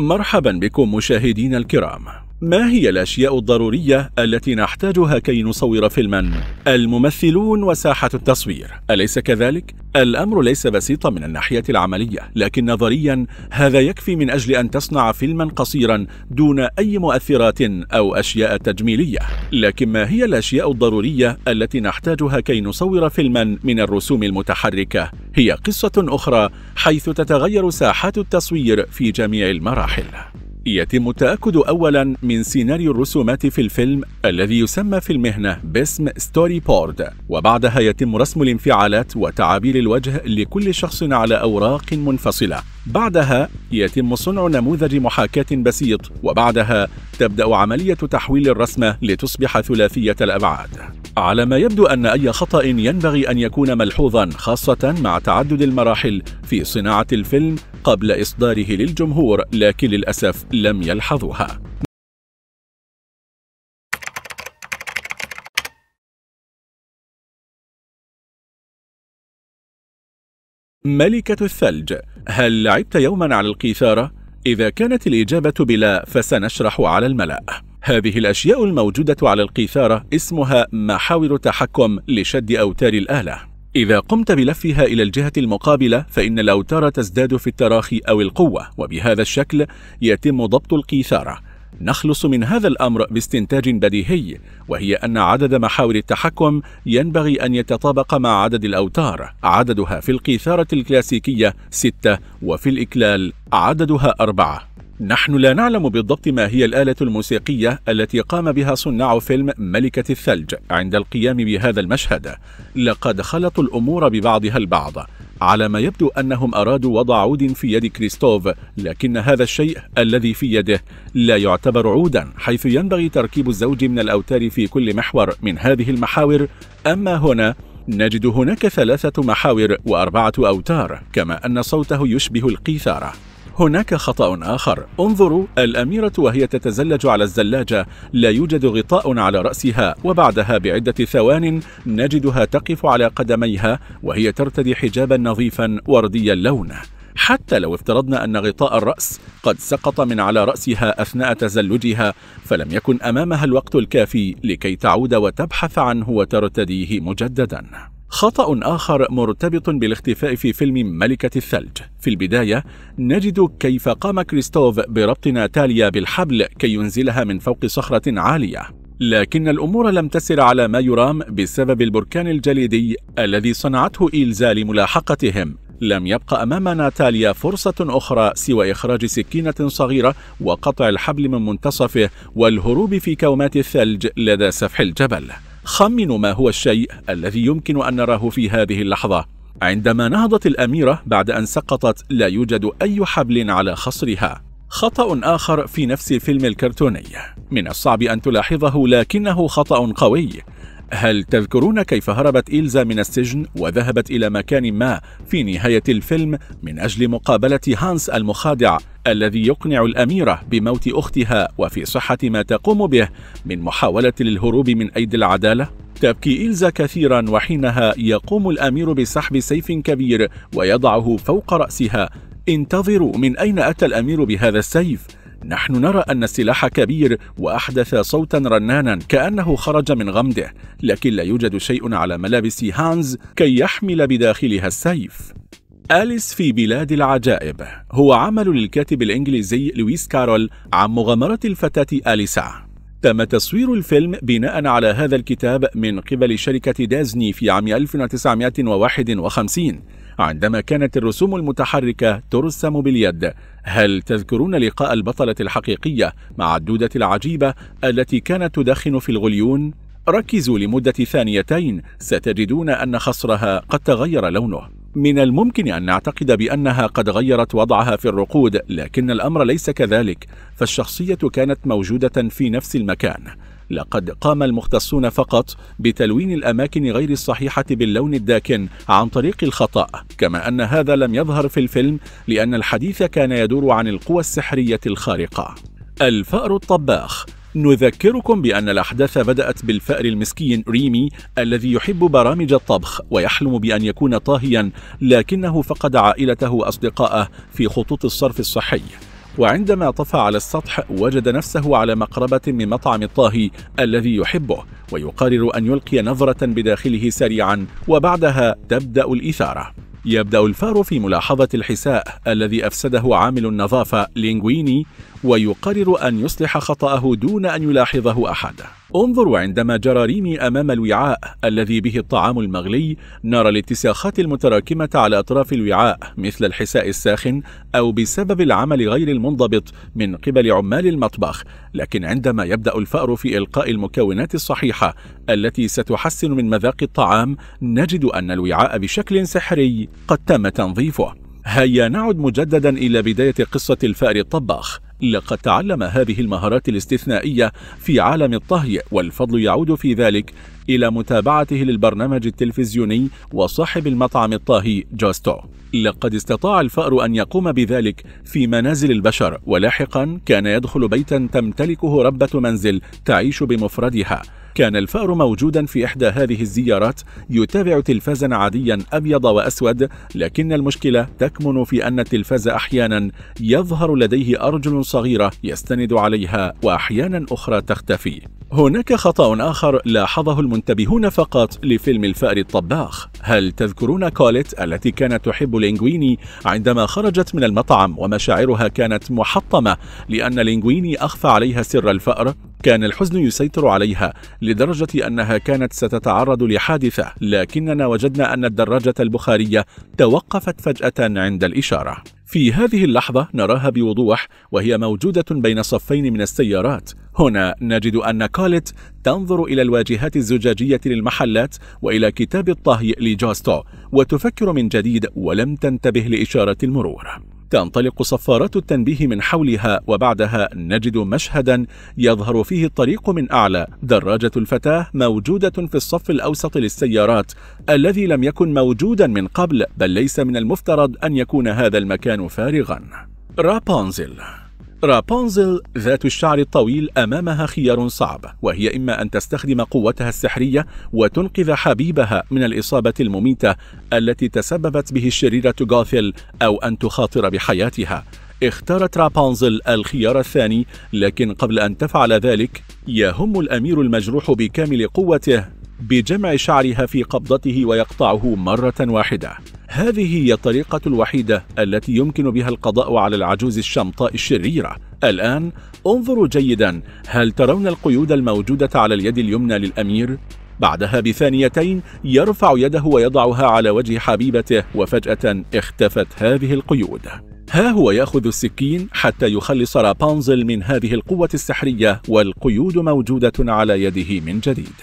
مرحبا بكم مشاهدينا الكرام ما هي الأشياء الضرورية التي نحتاجها كي نصور فيلما؟ الممثلون وساحة التصوير، أليس كذلك؟ الأمر ليس بسيطا من الناحية العملية، لكن نظريا هذا يكفي من أجل أن تصنع فيلما قصيرا دون أي مؤثرات أو أشياء تجميلية. لكن ما هي الأشياء الضرورية التي نحتاجها كي نصور فيلما من الرسوم المتحركة؟ هي قصة أخرى حيث تتغير ساحات التصوير في جميع المراحل. يتم التأكد أولا من سيناريو الرسومات في الفيلم الذي يسمى في المهنة باسم ستوري بورد وبعدها يتم رسم الانفعالات وتعابير الوجه لكل شخص على أوراق منفصلة بعدها يتم صنع نموذج محاكاة بسيط وبعدها تبدأ عملية تحويل الرسمة لتصبح ثلاثية الأبعاد على ما يبدو أن أي خطأ ينبغي أن يكون ملحوظا خاصة مع تعدد المراحل في صناعة الفيلم قبل إصداره للجمهور لكن للأسف لم يلحظوها ملكة الثلج هل لعبت يوما على القيثارة؟ إذا كانت الإجابة بلا فسنشرح على الملأ هذه الأشياء الموجودة على القيثارة اسمها محاور تحكم لشد أوتار الآلة إذا قمت بلفها إلى الجهة المقابلة فإن الأوتار تزداد في التراخي أو القوة وبهذا الشكل يتم ضبط القيثارة نخلص من هذا الأمر باستنتاج بديهي وهي أن عدد محاور التحكم ينبغي أن يتطابق مع عدد الأوتار عددها في القيثارة الكلاسيكية ستة وفي الإكلال عددها أربعة نحن لا نعلم بالضبط ما هي الآلة الموسيقية التي قام بها صناع فيلم ملكة الثلج عند القيام بهذا المشهد لقد خلطوا الأمور ببعضها البعض على ما يبدو أنهم أرادوا وضع عود في يد كريستوف لكن هذا الشيء الذي في يده لا يعتبر عودا حيث ينبغي تركيب الزوج من الأوتار في كل محور من هذه المحاور أما هنا نجد هناك ثلاثة محاور وأربعة أوتار كما أن صوته يشبه القيثارة هناك خطأ آخر انظروا الأميرة وهي تتزلج على الزلاجة لا يوجد غطاء على رأسها وبعدها بعدة ثوان نجدها تقف على قدميها وهي ترتدي حجابا نظيفا وردي اللون حتى لو افترضنا أن غطاء الرأس قد سقط من على رأسها أثناء تزلجها فلم يكن أمامها الوقت الكافي لكي تعود وتبحث عنه وترتديه مجدداً خطأ آخر مرتبط بالاختفاء في فيلم ملكة الثلج في البداية نجد كيف قام كريستوف بربط ناتاليا بالحبل كي ينزلها من فوق صخرة عالية لكن الأمور لم تسر على ما يرام بسبب البركان الجليدي الذي صنعته إيلزا لملاحقتهم لم يبقى أمام ناتاليا فرصة أخرى سوى إخراج سكينة صغيرة وقطع الحبل من منتصفه والهروب في كومات الثلج لدى سفح الجبل خمنوا ما هو الشيء الذي يمكن أن نراه في هذه اللحظة عندما نهضت الأميرة بعد أن سقطت لا يوجد أي حبل على خصرها خطأ آخر في نفس الفيلم الكرتوني من الصعب أن تلاحظه لكنه خطأ قوي هل تذكرون كيف هربت إلزا من السجن وذهبت إلى مكان ما في نهاية الفيلم من أجل مقابلة هانس المخادع الذي يقنع الأميرة بموت أختها وفي صحة ما تقوم به من محاولة للهروب من أيدي العدالة؟ تبكي إلزا كثيرا وحينها يقوم الأمير بسحب سيف كبير ويضعه فوق رأسها انتظروا من أين أتى الأمير بهذا السيف؟ نحن نرى أن السلاح كبير وأحدث صوتا رنانا كأنه خرج من غمده لكن لا يوجد شيء على ملابس هانز كي يحمل بداخلها السيف أليس في بلاد العجائب هو عمل للكاتب الإنجليزي لويس كارول عن مغامرة الفتاة أليسا تم تصوير الفيلم بناء على هذا الكتاب من قبل شركة دازني في عام 1951 عندما كانت الرسوم المتحركة ترسم باليد هل تذكرون لقاء البطلة الحقيقية مع الدودة العجيبة التي كانت تدخن في الغليون؟ ركزوا لمدة ثانيتين ستجدون أن خصرها قد تغير لونه من الممكن أن نعتقد بأنها قد غيرت وضعها في الرقود لكن الأمر ليس كذلك فالشخصية كانت موجودة في نفس المكان لقد قام المختصون فقط بتلوين الأماكن غير الصحيحة باللون الداكن عن طريق الخطأ كما أن هذا لم يظهر في الفيلم لأن الحديث كان يدور عن القوى السحرية الخارقة الفأر الطباخ نذكركم بأن الأحداث بدأت بالفأر المسكين ريمي الذي يحب برامج الطبخ ويحلم بأن يكون طاهيا لكنه فقد عائلته وأصدقائه في خطوط الصرف الصحي وعندما طفى على السطح وجد نفسه على مقربة من مطعم الطاهي الذي يحبه ويقرر أن يلقي نظرة بداخله سريعا وبعدها تبدأ الإثارة يبدأ الفار في ملاحظة الحساء الذي أفسده عامل النظافة لينغويني ويقرر أن يصلح خطأه دون أن يلاحظه أحد انظروا عندما جرى ريمي أمام الوعاء الذي به الطعام المغلي نرى الاتساخات المتراكمة على أطراف الوعاء مثل الحساء الساخن أو بسبب العمل غير المنضبط من قبل عمال المطبخ لكن عندما يبدأ الفأر في إلقاء المكونات الصحيحة التي ستحسن من مذاق الطعام نجد أن الوعاء بشكل سحري قد تم تنظيفه هيا نعد مجددا إلى بداية قصة الفأر الطباخ لقد تعلم هذه المهارات الاستثنائية في عالم الطهي والفضل يعود في ذلك إلى متابعته للبرنامج التلفزيوني وصاحب المطعم الطاهي جوستو لقد استطاع الفأر أن يقوم بذلك في منازل البشر ولاحقا كان يدخل بيتا تمتلكه ربة منزل تعيش بمفردها كان الفار موجودا في إحدى هذه الزيارات يتابع تلفازا عاديا أبيض وأسود لكن المشكلة تكمن في أن التلفاز أحيانا يظهر لديه أرجل صغيرة يستند عليها وأحيانا أخرى تختفي هناك خطأ آخر لاحظه المنتبهون فقط لفيلم الفأر الطباخ هل تذكرون كوليت التي كانت تحب لينغويني عندما خرجت من المطعم ومشاعرها كانت محطمة لأن لينغويني أخفى عليها سر الفأر كان الحزن يسيطر عليها لدرجة أنها كانت ستتعرض لحادثة لكننا وجدنا أن الدراجة البخارية توقفت فجأة عند الإشارة في هذه اللحظة نراها بوضوح وهي موجودة بين صفين من السيارات هنا نجد أن كاليت تنظر إلى الواجهات الزجاجية للمحلات وإلى كتاب الطهي لجاستو وتفكر من جديد ولم تنتبه لإشارة المرور تنطلق صفارات التنبيه من حولها وبعدها نجد مشهدا يظهر فيه الطريق من أعلى دراجة الفتاة موجودة في الصف الأوسط للسيارات الذي لم يكن موجودا من قبل بل ليس من المفترض أن يكون هذا المكان فارغا رابونزل رابونزل ذات الشعر الطويل أمامها خيار صعب وهي إما أن تستخدم قوتها السحرية وتنقذ حبيبها من الإصابة المميتة التي تسببت به الشريرة غوثل أو أن تخاطر بحياتها اختارت رابونزل الخيار الثاني لكن قبل أن تفعل ذلك يهم الأمير المجروح بكامل قوته بجمع شعرها في قبضته ويقطعه مرة واحدة هذه هي الطريقة الوحيدة التي يمكن بها القضاء على العجوز الشمطاء الشريرة الآن انظروا جيدا هل ترون القيود الموجودة على اليد اليمنى للأمير؟ بعدها بثانيتين يرفع يده ويضعها على وجه حبيبته وفجأة اختفت هذه القيود ها هو يأخذ السكين حتى يخلص رابانزل من هذه القوة السحرية والقيود موجودة على يده من جديد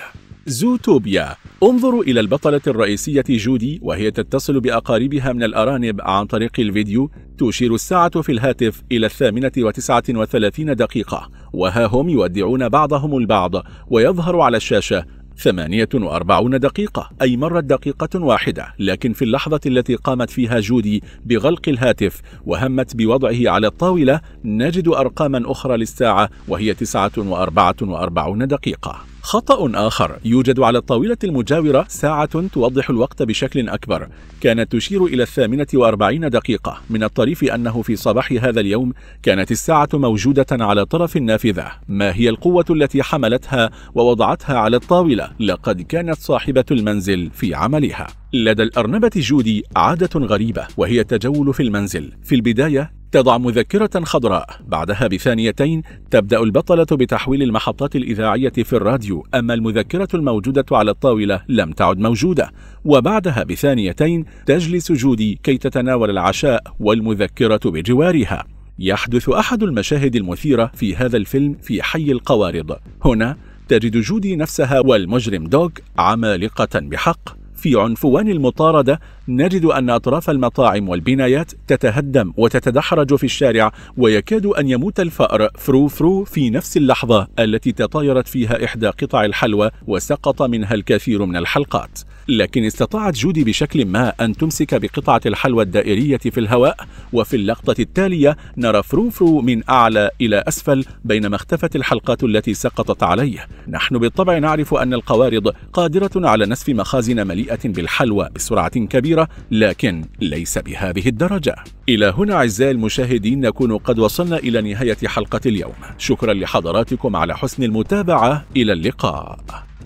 زوتوبيا انظروا إلى البطلة الرئيسية جودي وهي تتصل بأقاربها من الأرانب عن طريق الفيديو تشير الساعة في الهاتف إلى الثامنة وتسعة وثلاثين دقيقة وها هم يودعون بعضهم البعض ويظهر على الشاشة ثمانية وأربعون دقيقة أي مرت دقيقة واحدة لكن في اللحظة التي قامت فيها جودي بغلق الهاتف وهمت بوضعه على الطاولة نجد أرقاما أخرى للساعة وهي تسعة وأربعة وأربعون دقيقة خطأ آخر يوجد على الطاولة المجاورة ساعة توضح الوقت بشكل أكبر كانت تشير إلى الثامنة وأربعين دقيقة من الطريف أنه في صباح هذا اليوم كانت الساعة موجودة على طرف النافذة ما هي القوة التي حملتها ووضعتها على الطاولة لقد كانت صاحبة المنزل في عملها لدى الأرنبة جودي عادة غريبة وهي التجول في المنزل في البداية تضع مذكرة خضراء بعدها بثانيتين تبدأ البطلة بتحويل المحطات الإذاعية في الراديو أما المذكرة الموجودة على الطاولة لم تعد موجودة وبعدها بثانيتين تجلس جودي كي تتناول العشاء والمذكرة بجوارها يحدث أحد المشاهد المثيرة في هذا الفيلم في حي القوارض هنا تجد جودي نفسها والمجرم دوغ عمالقة بحق في عنفوان المطاردة نجد أن أطراف المطاعم والبنايات تتهدم وتتدحرج في الشارع ويكاد أن يموت الفأر فرو فرو في نفس اللحظة التي تطايرت فيها إحدى قطع الحلوى وسقط منها الكثير من الحلقات لكن استطاعت جودي بشكل ما أن تمسك بقطعة الحلوى الدائرية في الهواء وفي اللقطة التالية نرى فروفرو من أعلى إلى أسفل بينما اختفت الحلقات التي سقطت عليه نحن بالطبع نعرف أن القوارض قادرة على نسف مخازن مليئة بالحلوى بسرعة كبيرة لكن ليس بهذه الدرجة إلى هنا أعزائي المشاهدين نكون قد وصلنا إلى نهاية حلقة اليوم شكرا لحضراتكم على حسن المتابعة إلى اللقاء